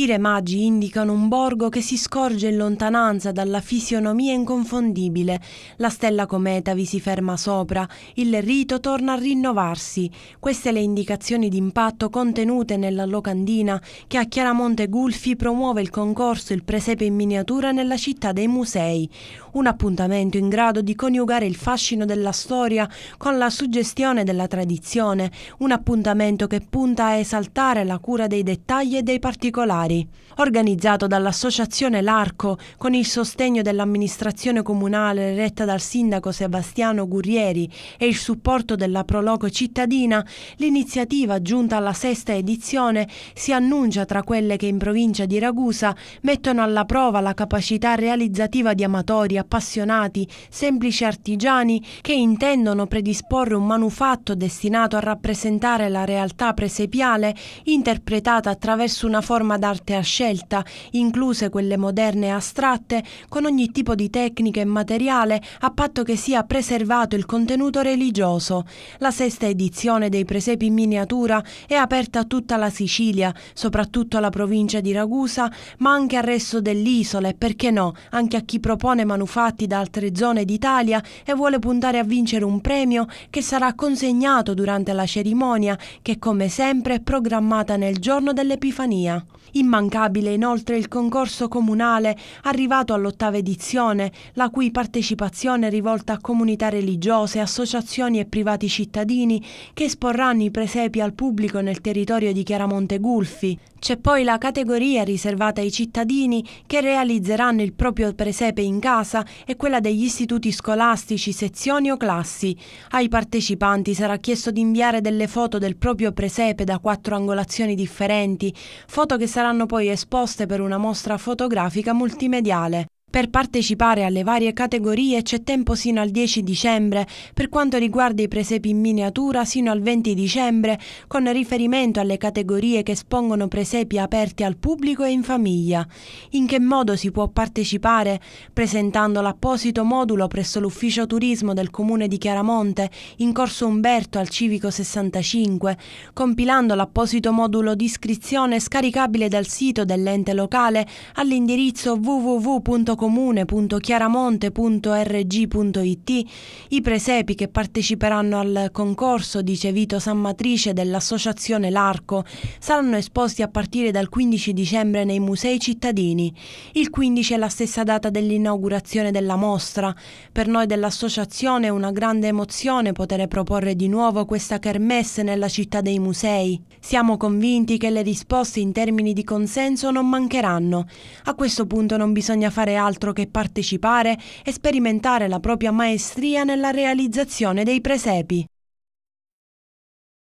I re magi indicano un borgo che si scorge in lontananza dalla fisionomia inconfondibile. La stella cometa vi si ferma sopra, il rito torna a rinnovarsi. Queste le indicazioni d'impatto contenute nella locandina che a Chiaramonte Gulfi promuove il concorso Il presepe in miniatura nella città dei musei. Un appuntamento in grado di coniugare il fascino della storia con la suggestione della tradizione, un appuntamento che punta a esaltare la cura dei dettagli e dei particolari Bari, organizzato dall'Associazione L'Arco con il sostegno dell'amministrazione comunale retta dal sindaco Sebastiano Gurrieri e il supporto della Proloco cittadina, l'iniziativa giunta alla sesta edizione si annuncia tra quelle che in provincia di Ragusa mettono alla prova la capacità realizzativa di amatori, appassionati, semplici artigiani che intendono predisporre un manufatto destinato a rappresentare la realtà presepiale interpretata attraverso una forma da d'arte a scelta, incluse quelle moderne e astratte, con ogni tipo di tecnica e materiale, a patto che sia preservato il contenuto religioso. La sesta edizione dei presepi in miniatura è aperta a tutta la Sicilia, soprattutto alla provincia di Ragusa, ma anche al resto dell'isola e perché no, anche a chi propone manufatti da altre zone d'Italia e vuole puntare a vincere un premio che sarà consegnato durante la cerimonia che come sempre è programmata nel giorno dell'Epifania. Immancabile inoltre il concorso comunale arrivato all'ottava edizione, la cui partecipazione è rivolta a comunità religiose, associazioni e privati cittadini che esporranno i presepi al pubblico nel territorio di Chiaramonte Gulfi. C'è poi la categoria riservata ai cittadini che realizzeranno il proprio presepe in casa e quella degli istituti scolastici, sezioni o classi. Ai partecipanti sarà chiesto di inviare delle foto del proprio presepe da quattro angolazioni differenti, foto che saranno poi esposte per una mostra fotografica multimediale. Per partecipare alle varie categorie c'è tempo sino al 10 dicembre, per quanto riguarda i presepi in miniatura sino al 20 dicembre, con riferimento alle categorie che espongono presepi aperti al pubblico e in famiglia. In che modo si può partecipare? Presentando l'apposito modulo presso l'ufficio turismo del comune di Chiaramonte, in corso Umberto al civico 65, compilando l'apposito modulo di iscrizione scaricabile dal sito dell'ente locale all'indirizzo www.com comune.chiaramonte.rg.it i presepi che parteciperanno al concorso, dice Vito Matrice dell'Associazione L'Arco, saranno esposti a partire dal 15 dicembre nei musei cittadini. Il 15 è la stessa data dell'inaugurazione della mostra. Per noi dell'Associazione è una grande emozione poter proporre di nuovo questa kermesse nella città dei musei. Siamo convinti che le risposte in termini di consenso non mancheranno. A questo punto non bisogna fare altro altro che partecipare e sperimentare la propria maestria nella realizzazione dei presepi.